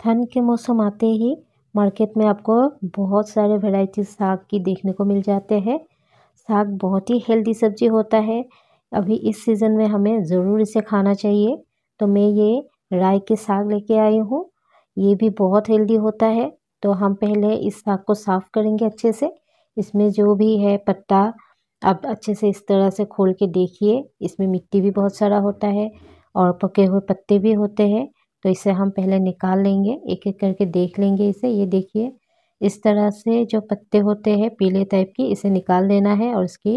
ठंड के मौसम आते ही मार्केट में आपको बहुत सारे वैरायटी साग की देखने को मिल जाते हैं साग बहुत ही हेल्दी सब्जी होता है अभी इस सीज़न में हमें ज़रूर इसे खाना चाहिए तो मैं ये राय के साग लेके आई हूँ ये भी बहुत हेल्दी होता है तो हम पहले इस साग को साफ़ करेंगे अच्छे से इसमें जो भी है पत्ता आप अच्छे से इस तरह से खोल के देखिए इसमें मिट्टी भी बहुत सारा होता है और पके हुए पत्ते भी होते हैं तो इसे हम पहले निकाल लेंगे एक एक करके देख लेंगे इसे ये देखिए इस तरह से जो पत्ते होते हैं पीले टाइप की इसे निकाल देना है और इसकी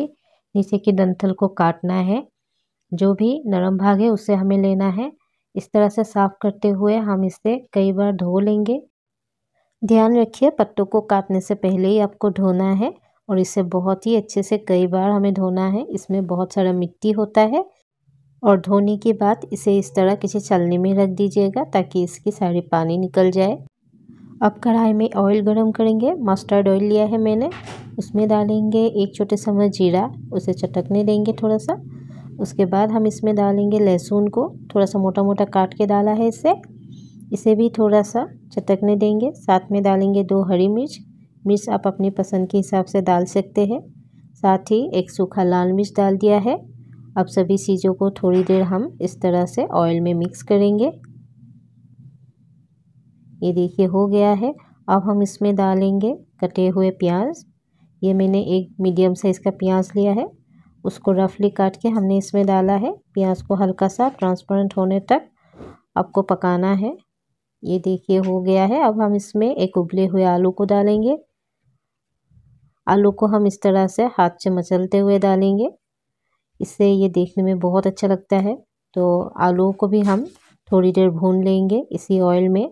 नीचे की दंथल को काटना है जो भी नरम भाग है उसे हमें लेना है इस तरह से साफ़ करते हुए हम इसे कई बार धो लेंगे ध्यान रखिए पत्तों को काटने से पहले ही आपको धोना है और इसे बहुत ही अच्छे से कई बार हमें धोना है इसमें बहुत सारा मिट्टी होता है और धोने के बाद इसे इस तरह किसी चलने में रख दीजिएगा ताकि इसकी सारी पानी निकल जाए अब कढ़ाई में ऑयल गरम करेंगे मस्टर्ड ऑयल लिया है मैंने उसमें डालेंगे एक छोटे चम्मच जीरा उसे चटकने देंगे थोड़ा सा उसके बाद हम इसमें डालेंगे लहसुन को थोड़ा सा मोटा मोटा काट के डाला है इसे इसे भी थोड़ा सा चटकने देंगे साथ में डालेंगे दो हरी मिर्च मिर्च आप अपनी पसंद के हिसाब से डाल सकते हैं साथ ही एक सूखा लाल मिर्च डाल दिया है अब सभी चीज़ों को थोड़ी देर हम इस तरह से ऑयल में मिक्स करेंगे ये देखिए हो गया है अब हम इसमें डालेंगे कटे हुए प्याज ये मैंने एक मीडियम साइज़ का प्याज लिया है उसको रफली काट के हमने इसमें डाला है प्याज को हल्का सा ट्रांसपेरेंट होने तक आपको पकाना है ये देखिए हो गया है अब हम इसमें एक उबले हुए आलू को डालेंगे आलू को हम इस तरह से हाथ से मचलते हुए डालेंगे इससे ये देखने में बहुत अच्छा लगता है तो आलू को भी हम थोड़ी देर भून लेंगे इसी ऑयल में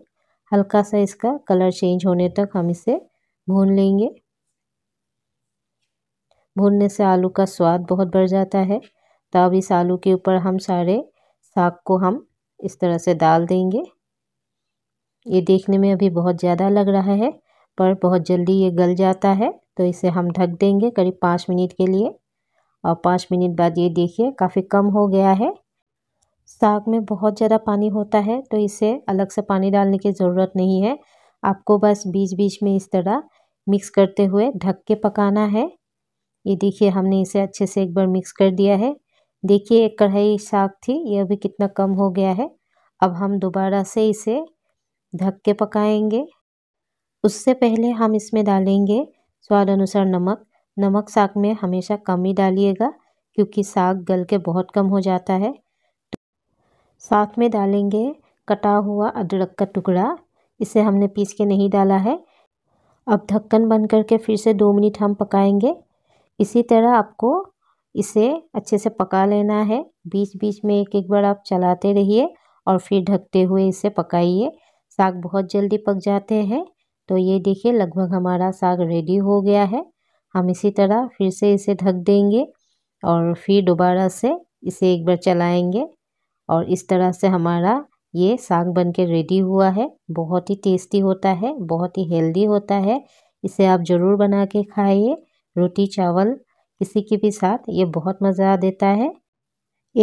हल्का सा इसका कलर चेंज होने तक हम इसे भून लेंगे भूनने से आलू का स्वाद बहुत बढ़ जाता है तब इस आलू के ऊपर हम सारे साग को हम इस तरह से डाल देंगे ये देखने में अभी बहुत ज़्यादा लग रहा है पर बहुत जल्दी ये गल जाता है तो इसे हम ढक देंगे करीब पाँच मिनट के लिए और पाँच मिनट बाद ये देखिए काफ़ी कम हो गया है साग में बहुत ज़्यादा पानी होता है तो इसे अलग से पानी डालने की ज़रूरत नहीं है आपको बस बीच बीच में इस तरह मिक्स करते हुए ढक के पकाना है ये देखिए हमने इसे अच्छे से एक बार मिक्स कर दिया है देखिए एक कढ़ाई साग थी यह भी कितना कम हो गया है अब हम दोबारा से इसे ढक के पकाएंगे उससे पहले हम इसमें डालेंगे स्वाद अनुसार नमक नमक साग में हमेशा कम ही डालिएगा क्योंकि साग गल के बहुत कम हो जाता है तो साथ में डालेंगे कटा हुआ अदरक का टुकड़ा इसे हमने पीस के नहीं डाला है अब ढक्कन बंद करके फिर से दो मिनट हम पकाएंगे इसी तरह आपको इसे अच्छे से पका लेना है बीच बीच में एक एक बार आप चलाते रहिए और फिर ढकते हुए इसे पकाइए साग बहुत जल्दी पक जाते हैं तो ये देखिए लगभग हमारा साग रेडी हो गया है हम इसी तरह फिर से इसे ढक देंगे और फिर दोबारा से इसे एक बार चलाएंगे और इस तरह से हमारा ये साग बन के रेडी हुआ है बहुत ही टेस्टी होता है बहुत ही हेल्दी होता है इसे आप ज़रूर बना के खाइए रोटी चावल किसी के भी साथ ये बहुत मज़ा देता है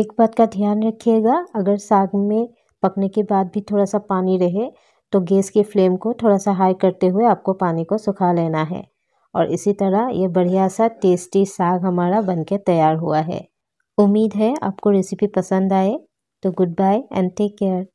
एक बात का ध्यान रखिएगा अगर साग में पकने के बाद भी थोड़ा सा पानी रहे तो गैस के फ्लेम को थोड़ा सा हाई करते हुए आपको पानी को सुखा लेना है और इसी तरह ये बढ़िया सा टेस्टी साग हमारा बनके तैयार हुआ है उम्मीद है आपको रेसिपी पसंद आए तो goodbye and take care